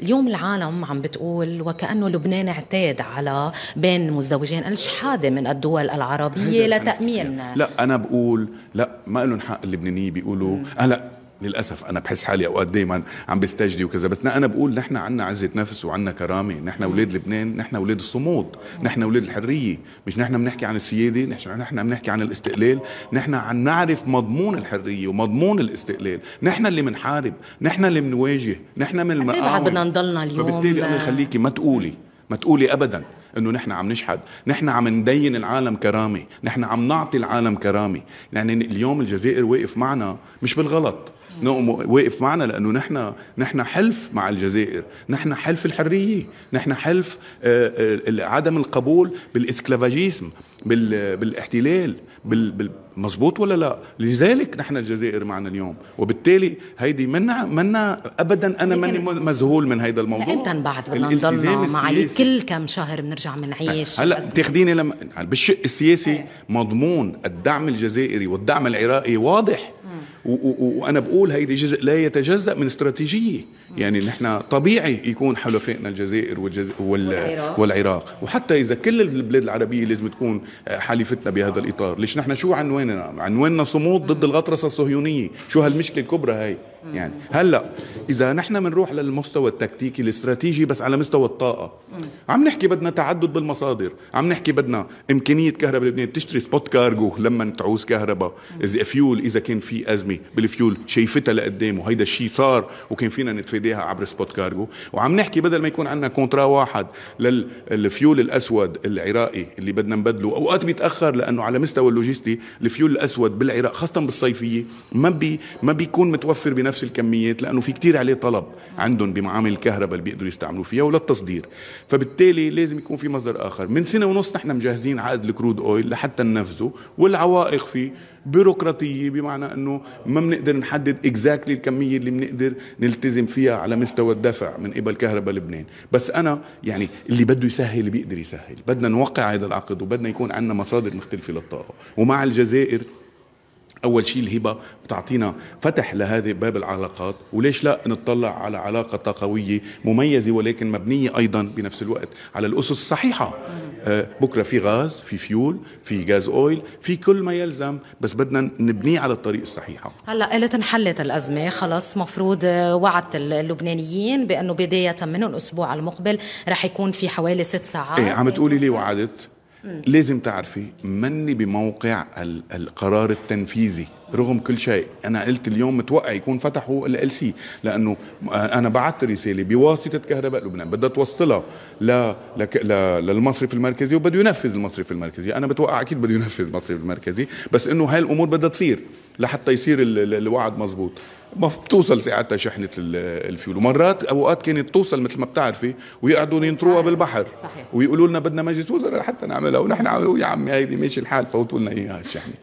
اليوم العالم عم بتقول وكأنه لبنان اعتاد على بين مزدوجين الشحادة من الدول العربية لتأمين لا أنا بقول لا ما لهم حق اللبنانيين بيقولوا هلا للاسف انا بحس حالي اوقات دائما عم بستجدي وكذا بس انا بقول نحن عنا عزه نفس وعنا كرامه نحن اولاد لبنان نحن اولاد الصمود نحن اولاد الحريه مش نحن بنحكي عن السياده نحن نحن بنحكي عن الاستقلال نحن عم نعرف مضمون الحريه ومضمون الاستقلال نحن اللي بنحارب نحن اللي بنواجه نحن من إيه المقاومه بدنا نضلنا اليوم فبالتالي الله يخليكي ما تقولي ما تقولي ابدا انه نحن عم نشحد نحن عم ندين العالم كرامه نحن عم نعطي العالم كرامه يعني اليوم الجزائر واقف معنا مش بالغلط واقف معنا لانه نحن نحن حلف مع الجزائر نحن حلف الحريه نحن حلف آه، آه، عدم القبول بالاسكلافاجيزم بالاحتلال بال مزبوط ولا لا لذلك نحن الجزائر معنا اليوم وبالتالي هيدي منا منا ابدا انا ماني مذهول من هيدا الموضوع امتى بعد بدنا نضلنا معالي كل كم شهر بنرجع بنعيش هلا بتاخذيني لما بالشق السياسي إيه. مضمون الدعم الجزائري والدعم العراقي واضح وانا بقول هيدي جزء لا يتجزا من استراتيجيه يعني نحن طبيعي يكون حلفائنا الجزائر والجز... وال... والعراق. والعراق وحتى اذا كل البلاد العربيه لازم تكون حليفتنا بهذا الاطار ليش نحن شو عنواننا عنواننا صمود ضد الغطرسه الصهيونيه شو هالمشكله الكبرى هي يعني هلا اذا نحن بنروح للمستوى التكتيكي الاستراتيجي بس على مستوى الطاقه عم نحكي بدنا تعدد بالمصادر عم نحكي بدنا امكانيه كهرباء لبنان بتشتري سبوت كارجو لما تعوز كهرباء اذا فيول اذا كان في ازمه بالفيول شايفتها لقدام وهيدا الشيء صار وكان فينا نتفادى ايديها عبر سبوت كارجو وعم نحكي بدل ما يكون عندنا كونترا واحد للفيول الاسود العراقي اللي بدنا نبدله اوقات بيتاخر لانه على مستوى اللوجيستي الفيول الاسود بالعراق خاصه بالصيفيه ما بي ما بيكون متوفر بنفس الكميات لانه في كتير عليه طلب عندهم بمعامل الكهرباء اللي بيقدروا يستعملوا فيها وللتصدير فبالتالي لازم يكون في مصدر اخر من سنه ونص نحن مجهزين عقد الكرود اويل لحتى ننفذه والعوائق فيه بيروقراطيه بمعنى انه ما بنقدر نحدد اكزاكتلي الكميه اللي بنقدر نلتزم فيها على مستوى الدفع من قبل كهرباء لبنان بس انا يعني اللي بده يسهل بيقدر يسهل بدنا نوقع هذا العقد وبدنا يكون عندنا مصادر مختلفه للطاقه ومع الجزائر اول شيء الهبه بتعطينا فتح لهذه باب العلاقات وليش لا نطلع على علاقه طاقويه مميزه ولكن مبنيه ايضا بنفس الوقت على الاسس الصحيحه آه، بكره في غاز في فيول في غاز اويل في كل ما يلزم بس بدنا نبنيه على الطريق الصحيحه هلا قلت انحلت الازمه خلص مفروض آه، وعدت اللبنانيين بانه بدايه من الاسبوع المقبل رح يكون في حوالي ست ساعات ايه عم تقولي لي وعدت لازم تعرفي مني بموقع القرار التنفيذي رغم كل شيء انا قلت اليوم متوقع يكون فتحوا ال سي لانه انا بعثت رساله بواسطه كهرباء لبنان بدها توصلها ل... لك... ل... للمصرف المركزي وبده ينفذ المصرف المركزي انا بتوقع اكيد بده ينفذ المصرف المركزي بس انه هاي الامور بدها تصير لحتى يصير ال... الوعد مزبوط ما بتوصل ساعتها شحنة الفيول ومرات أوقات كانت توصل مثل ما بتعرفي ويقعدوا ينطروها بالبحر صحيح. ويقولوا لنا بدنا مجلس وزراء حتى نعملها ونحن يا عمي هيدي ماشي الحال فوتوا لنا إياها الشحنة